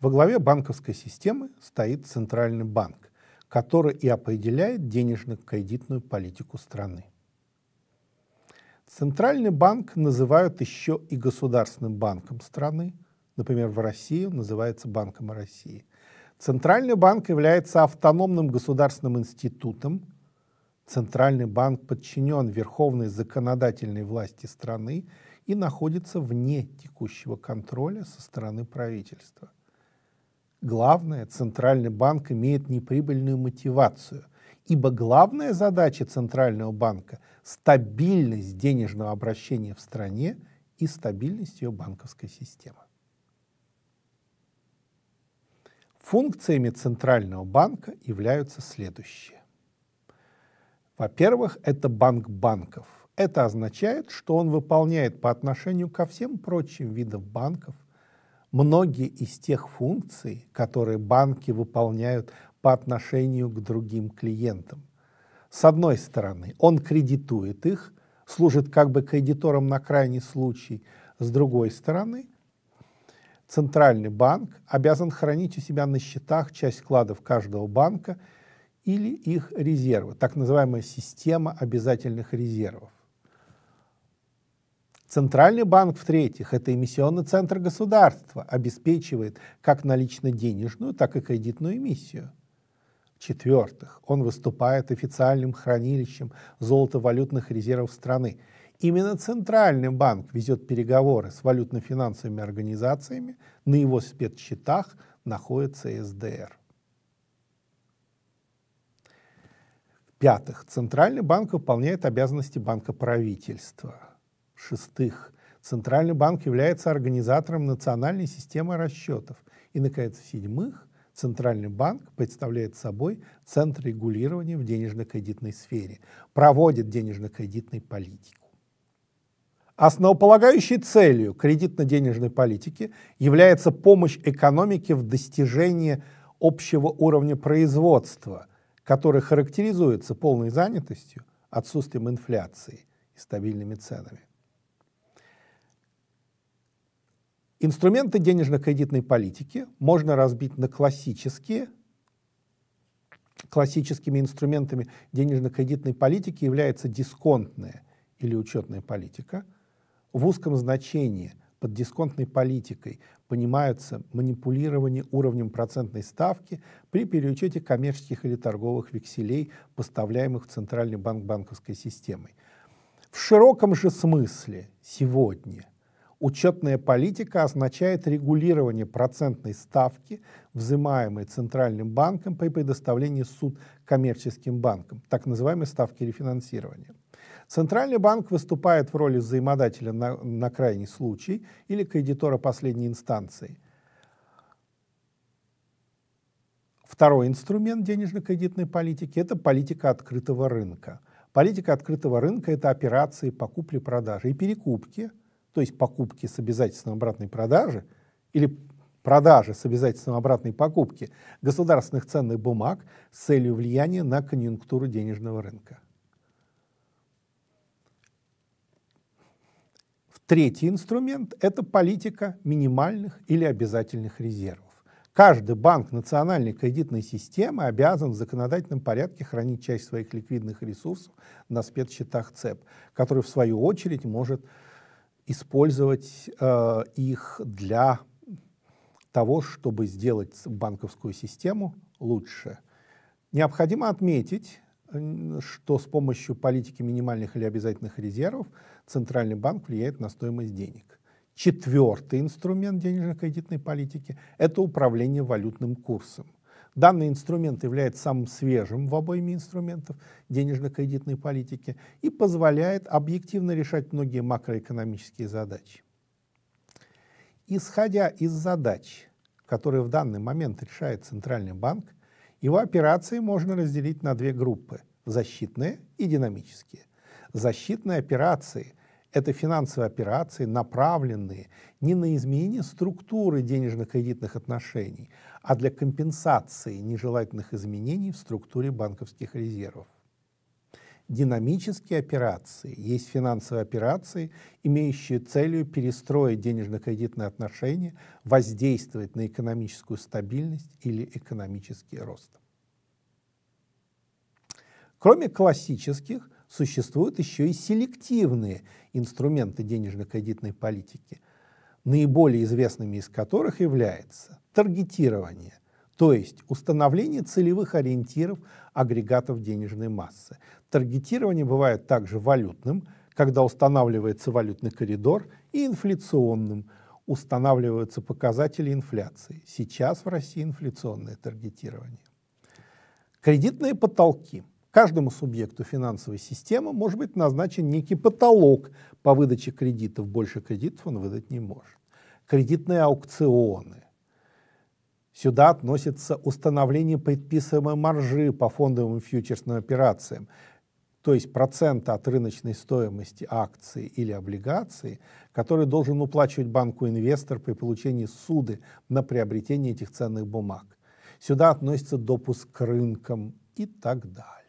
Во главе банковской системы стоит Центральный банк, который и определяет денежно-кредитную политику страны. Центральный банк называют еще и государственным банком страны, например, в России он называется Банком России. Центральный банк является автономным государственным институтом. Центральный банк подчинен верховной законодательной власти страны и находится вне текущего контроля со стороны правительства. Главное, Центральный банк имеет неприбыльную мотивацию, ибо главная задача Центрального банка – стабильность денежного обращения в стране и стабильность ее банковской системы. Функциями Центрального банка являются следующие. Во-первых, это банк банков. Это означает, что он выполняет по отношению ко всем прочим видам банков – многие из тех функций, которые банки выполняют по отношению к другим клиентам. С одной стороны, он кредитует их, служит как бы кредитором на крайний случай. С другой стороны, Центральный банк обязан хранить у себя на счетах часть вкладов каждого банка или их резервы, так называемая система обязательных резервов. Центральный банк, в-третьих, это эмиссионный центр государства, обеспечивает как налично-денежную, так и кредитную эмиссию. В-четвертых, он выступает официальным хранилищем золотовалютных резервов страны. Именно Центральный банк везет переговоры с валютно-финансовыми организациями, на его спецсчетах находится СДР. В-пятых, Центральный банк выполняет обязанности банка правительства – Шестых. Центральный банк является организатором национальной системы расчетов. И, наконец, в седьмых, Центральный банк представляет собой центр регулирования в денежно-кредитной сфере, проводит денежно-кредитную политику. Основополагающей целью кредитно-денежной политики является помощь экономике в достижении общего уровня производства, который характеризуется полной занятостью, отсутствием инфляции и стабильными ценами. Инструменты денежно-кредитной политики можно разбить на классические. Классическими инструментами денежно-кредитной политики является дисконтная или учетная политика. В узком значении под дисконтной политикой понимаются манипулирование уровнем процентной ставки при переучете коммерческих или торговых векселей, поставляемых в Центральный банк банковской системой. В широком же смысле сегодня Учетная политика означает регулирование процентной ставки, взимаемой Центральным банком при предоставлении суд коммерческим банкам, так называемой ставки рефинансирования. Центральный банк выступает в роли взаимодателя на, на крайний случай или кредитора последней инстанции. Второй инструмент денежно-кредитной политики – это политика открытого рынка. Политика открытого рынка – это операции по купле-продаже и перекупке – то есть покупки с обязательством обратной продажи или продажи с обязательством обратной покупки государственных ценных бумаг с целью влияния на конъюнктуру денежного рынка. Третий инструмент – это политика минимальных или обязательных резервов. Каждый банк национальной кредитной системы обязан в законодательном порядке хранить часть своих ликвидных ресурсов на спецсчетах ЦЕП, который в свою очередь может использовать э, их для того, чтобы сделать банковскую систему лучше. Необходимо отметить, что с помощью политики минимальных или обязательных резервов центральный банк влияет на стоимость денег. Четвертый инструмент денежно-кредитной политики – это управление валютным курсом. Данный инструмент является самым свежим в обойме инструментов денежно-кредитной политики и позволяет объективно решать многие макроэкономические задачи. Исходя из задач, которые в данный момент решает Центральный банк, его операции можно разделить на две группы – защитные и динамические. Защитные операции – это финансовые операции, направленные не на изменение структуры денежно-кредитных отношений – а для компенсации нежелательных изменений в структуре банковских резервов. Динамические операции есть финансовые операции, имеющие целью перестроить денежно-кредитные отношения, воздействовать на экономическую стабильность или экономический рост. Кроме классических, существуют еще и селективные инструменты денежно-кредитной политики – наиболее известными из которых является таргетирование, то есть установление целевых ориентиров агрегатов денежной массы. Таргетирование бывает также валютным, когда устанавливается валютный коридор, и инфляционным, устанавливаются показатели инфляции. Сейчас в России инфляционное таргетирование. Кредитные потолки – Каждому субъекту финансовой системы может быть назначен некий потолок по выдаче кредитов. Больше кредитов он выдать не может. Кредитные аукционы. Сюда относится установление предписываемой маржи по фондовым фьючерсным операциям, то есть процента от рыночной стоимости акции или облигации, который должен уплачивать банку-инвестор при получении суды на приобретение этих ценных бумаг. Сюда относится допуск к рынкам и так далее.